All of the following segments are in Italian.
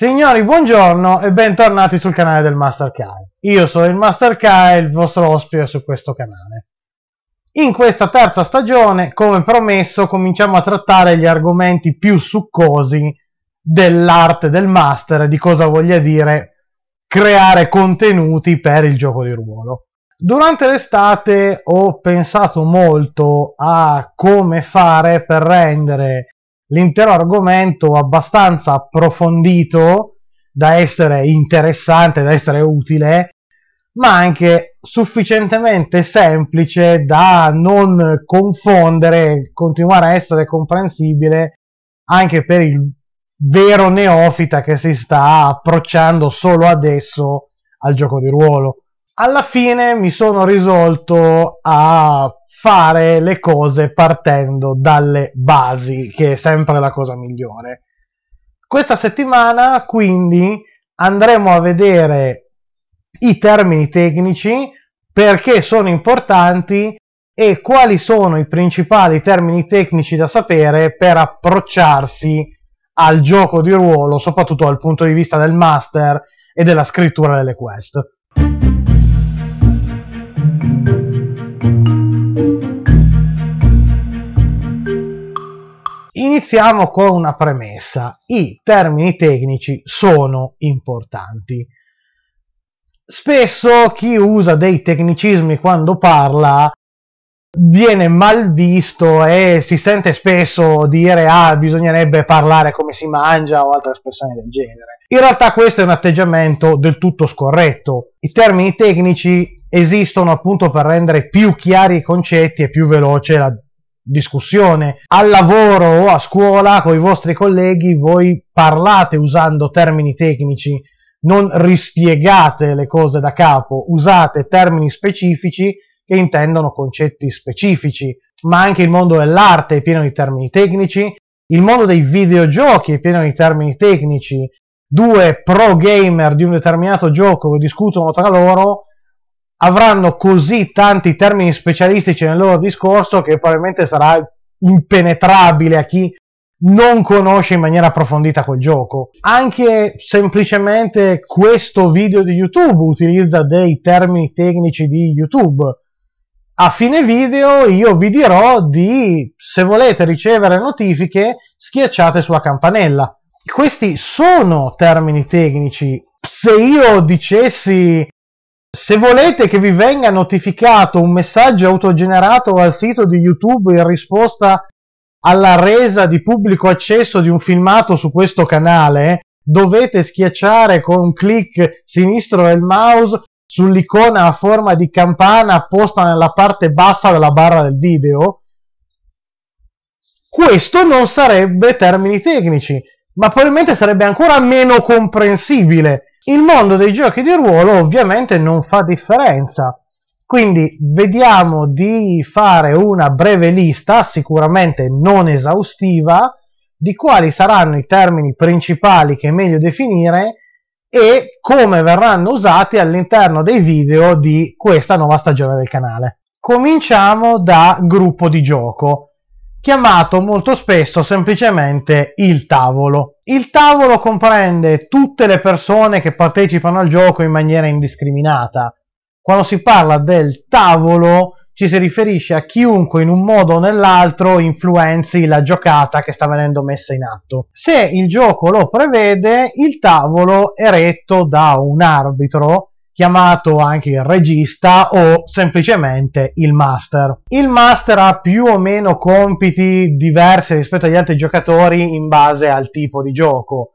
Signori, buongiorno e bentornati sul canale del Master Kai. Io sono il Master Kai, il vostro ospite su questo canale. In questa terza stagione, come promesso, cominciamo a trattare gli argomenti più succosi dell'arte del Master e di cosa voglia dire creare contenuti per il gioco di ruolo. Durante l'estate ho pensato molto a come fare per rendere l'intero argomento abbastanza approfondito da essere interessante, da essere utile, ma anche sufficientemente semplice da non confondere, continuare a essere comprensibile anche per il vero neofita che si sta approcciando solo adesso al gioco di ruolo. Alla fine mi sono risolto a fare le cose partendo dalle basi, che è sempre la cosa migliore. Questa settimana quindi andremo a vedere i termini tecnici, perché sono importanti e quali sono i principali termini tecnici da sapere per approcciarsi al gioco di ruolo, soprattutto dal punto di vista del master e della scrittura delle quest. Iniziamo con una premessa. I termini tecnici sono importanti. Spesso chi usa dei tecnicismi quando parla viene mal visto e si sente spesso dire ah bisognerebbe parlare come si mangia o altre espressioni del genere. In realtà questo è un atteggiamento del tutto scorretto. I termini tecnici esistono appunto per rendere più chiari i concetti e più veloce la discussione, al lavoro o a scuola con i vostri colleghi, voi parlate usando termini tecnici, non rispiegate le cose da capo, usate termini specifici che intendono concetti specifici, ma anche il mondo dell'arte è pieno di termini tecnici, il mondo dei videogiochi è pieno di termini tecnici, due pro gamer di un determinato gioco che discutono tra loro avranno così tanti termini specialistici nel loro discorso che probabilmente sarà impenetrabile a chi non conosce in maniera approfondita quel gioco. Anche semplicemente questo video di YouTube utilizza dei termini tecnici di YouTube. A fine video io vi dirò di, se volete ricevere notifiche, schiacciate sulla campanella. Questi sono termini tecnici. Se io dicessi se volete che vi venga notificato un messaggio autogenerato al sito di YouTube in risposta alla resa di pubblico accesso di un filmato su questo canale, dovete schiacciare con un clic sinistro del mouse sull'icona a forma di campana apposta nella parte bassa della barra del video. Questo non sarebbe termini tecnici, ma probabilmente sarebbe ancora meno comprensibile il mondo dei giochi di ruolo ovviamente non fa differenza, quindi vediamo di fare una breve lista, sicuramente non esaustiva, di quali saranno i termini principali che è meglio definire e come verranno usati all'interno dei video di questa nuova stagione del canale. Cominciamo da gruppo di gioco chiamato molto spesso semplicemente il tavolo. Il tavolo comprende tutte le persone che partecipano al gioco in maniera indiscriminata. Quando si parla del tavolo ci si riferisce a chiunque in un modo o nell'altro influenzi la giocata che sta venendo messa in atto. Se il gioco lo prevede, il tavolo è retto da un arbitro chiamato anche il regista o semplicemente il master. Il master ha più o meno compiti diversi rispetto agli altri giocatori in base al tipo di gioco.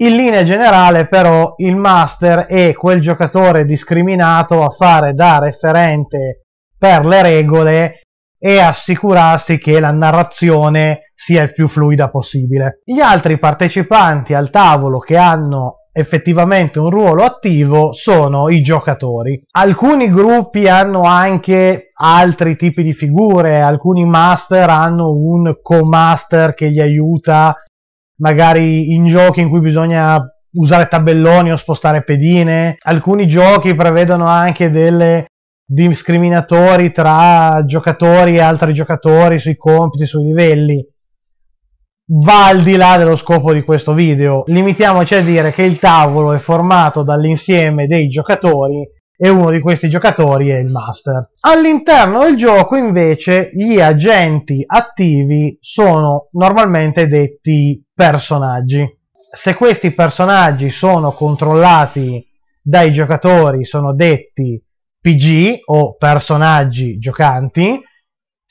In linea generale però il master è quel giocatore discriminato a fare da referente per le regole e assicurarsi che la narrazione sia il più fluida possibile. Gli altri partecipanti al tavolo che hanno effettivamente un ruolo attivo sono i giocatori. Alcuni gruppi hanno anche altri tipi di figure, alcuni master hanno un co-master che gli aiuta magari in giochi in cui bisogna usare tabelloni o spostare pedine, alcuni giochi prevedono anche delle discriminatori tra giocatori e altri giocatori sui compiti, sui livelli va al di là dello scopo di questo video. Limitiamoci a dire che il tavolo è formato dall'insieme dei giocatori e uno di questi giocatori è il master. All'interno del gioco invece gli agenti attivi sono normalmente detti personaggi. Se questi personaggi sono controllati dai giocatori sono detti PG o personaggi giocanti,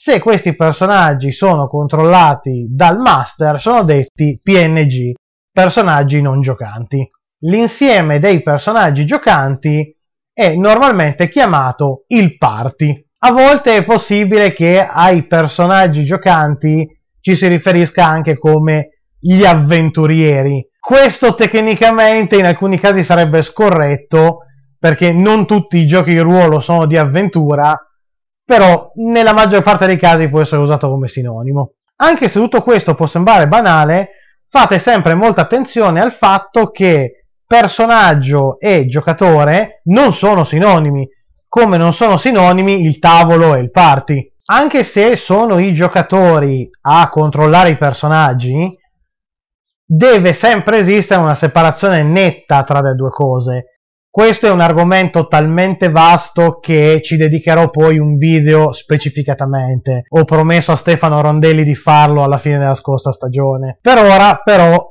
se questi personaggi sono controllati dal master sono detti PNG, personaggi non giocanti. L'insieme dei personaggi giocanti è normalmente chiamato il party. A volte è possibile che ai personaggi giocanti ci si riferisca anche come gli avventurieri. Questo tecnicamente in alcuni casi sarebbe scorretto perché non tutti i giochi di ruolo sono di avventura però nella maggior parte dei casi può essere usato come sinonimo. Anche se tutto questo può sembrare banale, fate sempre molta attenzione al fatto che personaggio e giocatore non sono sinonimi, come non sono sinonimi il tavolo e il party. Anche se sono i giocatori a controllare i personaggi, deve sempre esistere una separazione netta tra le due cose questo è un argomento talmente vasto che ci dedicherò poi un video specificatamente. Ho promesso a Stefano Rondelli di farlo alla fine della scorsa stagione. Per ora, però,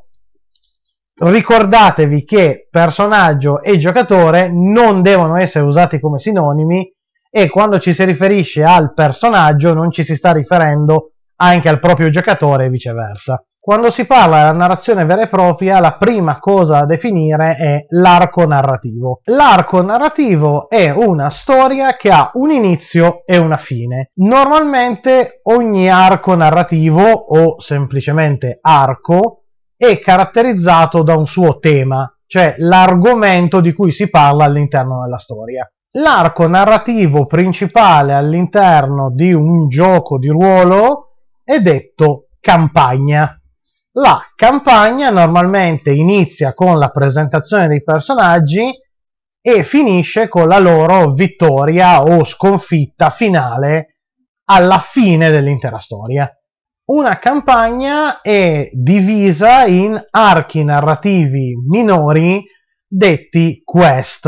ricordatevi che personaggio e giocatore non devono essere usati come sinonimi e quando ci si riferisce al personaggio non ci si sta riferendo anche al proprio giocatore e viceversa. Quando si parla della narrazione vera e propria, la prima cosa da definire è l'arco narrativo. L'arco narrativo è una storia che ha un inizio e una fine. Normalmente ogni arco narrativo o semplicemente arco è caratterizzato da un suo tema, cioè l'argomento di cui si parla all'interno della storia. L'arco narrativo principale all'interno di un gioco di ruolo è detto campagna la campagna normalmente inizia con la presentazione dei personaggi e finisce con la loro vittoria o sconfitta finale alla fine dell'intera storia. Una campagna è divisa in archi narrativi minori detti quest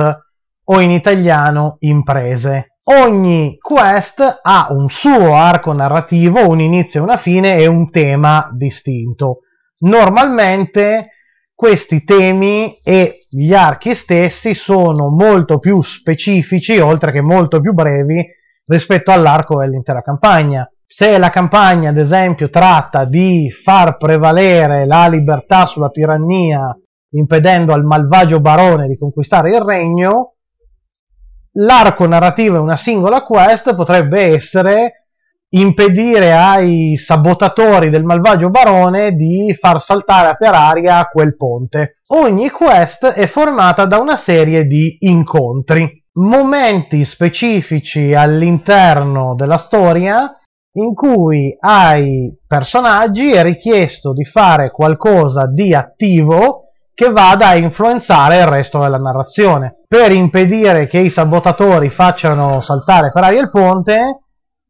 o in italiano imprese. Ogni quest ha un suo arco narrativo, un inizio e una fine e un tema distinto normalmente questi temi e gli archi stessi sono molto più specifici, oltre che molto più brevi, rispetto all'arco dell'intera campagna. Se la campagna, ad esempio, tratta di far prevalere la libertà sulla tirannia, impedendo al malvagio barone di conquistare il regno, l'arco narrativo e una singola quest potrebbe essere impedire ai sabotatori del malvagio barone di far saltare per aria quel ponte. Ogni quest è formata da una serie di incontri, momenti specifici all'interno della storia in cui ai personaggi è richiesto di fare qualcosa di attivo che vada a influenzare il resto della narrazione. Per impedire che i sabotatori facciano saltare per aria il ponte,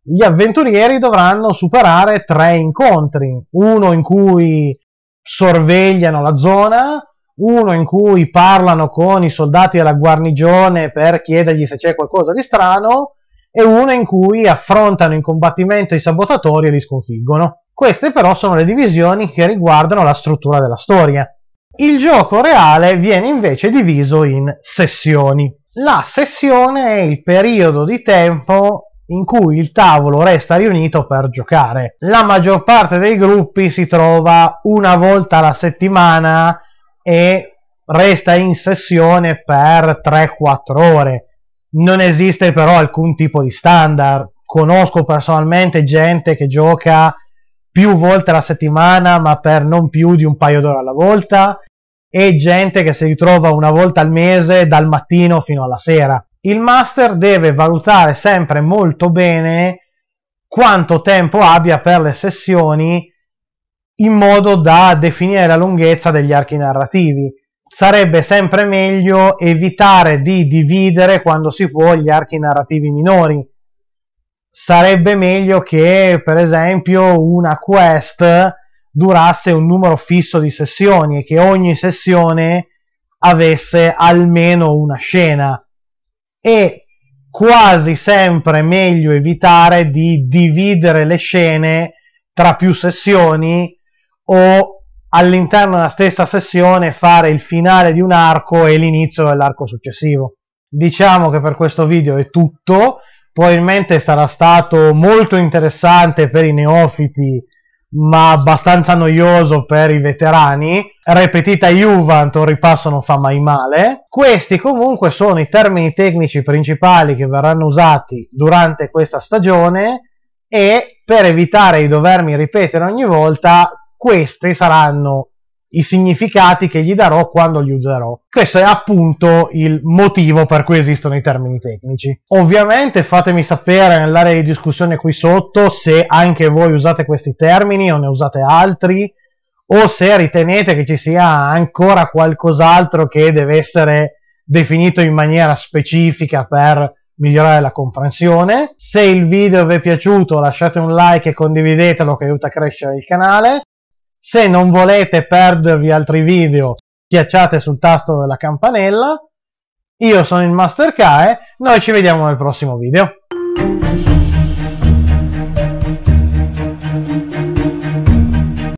gli avventurieri dovranno superare tre incontri, uno in cui sorvegliano la zona, uno in cui parlano con i soldati della guarnigione per chiedergli se c'è qualcosa di strano, e uno in cui affrontano in combattimento i sabotatori e li sconfiggono. Queste però sono le divisioni che riguardano la struttura della storia. Il gioco reale viene invece diviso in sessioni. La sessione è il periodo di tempo in cui il tavolo resta riunito per giocare. La maggior parte dei gruppi si trova una volta alla settimana e resta in sessione per 3-4 ore. Non esiste però alcun tipo di standard. Conosco personalmente gente che gioca più volte alla settimana, ma per non più di un paio d'ore alla volta, e gente che si ritrova una volta al mese dal mattino fino alla sera il master deve valutare sempre molto bene quanto tempo abbia per le sessioni in modo da definire la lunghezza degli archi narrativi. Sarebbe sempre meglio evitare di dividere quando si può gli archi narrativi minori. Sarebbe meglio che, per esempio, una quest durasse un numero fisso di sessioni e che ogni sessione avesse almeno una scena e quasi sempre meglio evitare di dividere le scene tra più sessioni o all'interno della stessa sessione fare il finale di un arco e l'inizio dell'arco successivo. Diciamo che per questo video è tutto, probabilmente sarà stato molto interessante per i neofiti ma abbastanza noioso per i veterani. Repetita Juvent, un ripasso non fa mai male. Questi comunque sono i termini tecnici principali che verranno usati durante questa stagione e per evitare di dovermi ripetere ogni volta, questi saranno i significati che gli darò quando li userò. Questo è appunto il motivo per cui esistono i termini tecnici. Ovviamente fatemi sapere nell'area di discussione qui sotto se anche voi usate questi termini o ne usate altri o se ritenete che ci sia ancora qualcos'altro che deve essere definito in maniera specifica per migliorare la comprensione. Se il video vi è piaciuto lasciate un like e condividetelo che aiuta a crescere il canale. Se non volete perdervi altri video, schiacciate sul tasto della campanella. Io sono il Master Kae, noi ci vediamo nel prossimo video.